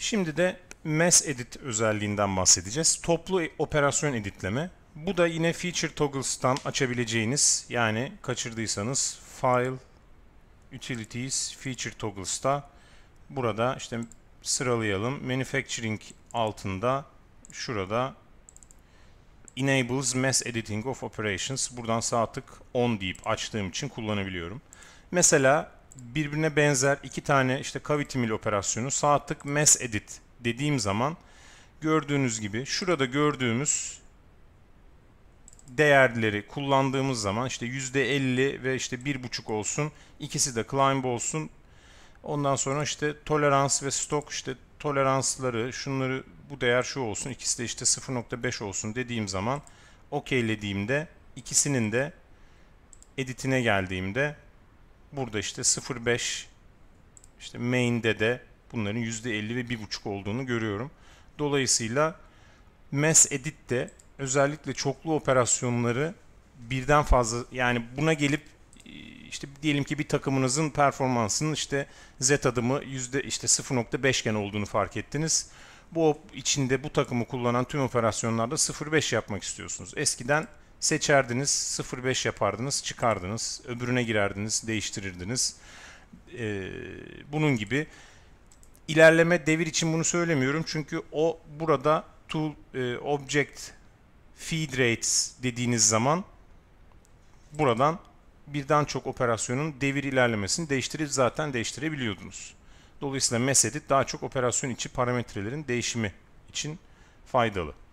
Şimdi de mass edit özelliğinden bahsedeceğiz. Toplu operasyon editleme. Bu da yine feature toggles'tan açabileceğiniz yani kaçırdıysanız file utilities feature toggles'ta burada işte sıralayalım. Manufacturing altında şurada enables mass editing of operations buradan sağ tık on deyip açtığım için kullanabiliyorum. Mesela birbirine benzer iki tane işte cavity operasyonu saatlik tık mass edit dediğim zaman gördüğünüz gibi şurada gördüğümüz değerleri kullandığımız zaman işte %50 ve işte 1.5 olsun ikisi de climb olsun ondan sonra işte tolerans ve stok işte toleransları şunları bu değer şu olsun ikisi de işte 0.5 olsun dediğim zaman okeylediğimde ikisinin de editine geldiğimde Burada işte 0.5 işte main'de de bunların %50 ve 1.5 olduğunu görüyorum. Dolayısıyla mass edit de özellikle çoklu operasyonları birden fazla yani buna gelip e, işte diyelim ki bir takımınızın performansının işte z adımı yüzde işte 0.5 iken olduğunu fark ettiniz. Bu içinde bu takımı kullanan tüm operasyonlarda 0.5 yapmak istiyorsunuz. Eskiden seçerdiniz 05 yapardınız çıkardınız öbürüne girerdiniz değiştirirdiniz ee, bunun gibi ilerleme devir için bunu söylemiyorum çünkü o burada tool e, object feed rates dediğiniz zaman buradan birden çok operasyonun devir ilerlemesini değiştirip zaten değiştirebiliyordunuz. Dolayısıyla mesedit daha çok operasyon içi parametrelerin değişimi için faydalı.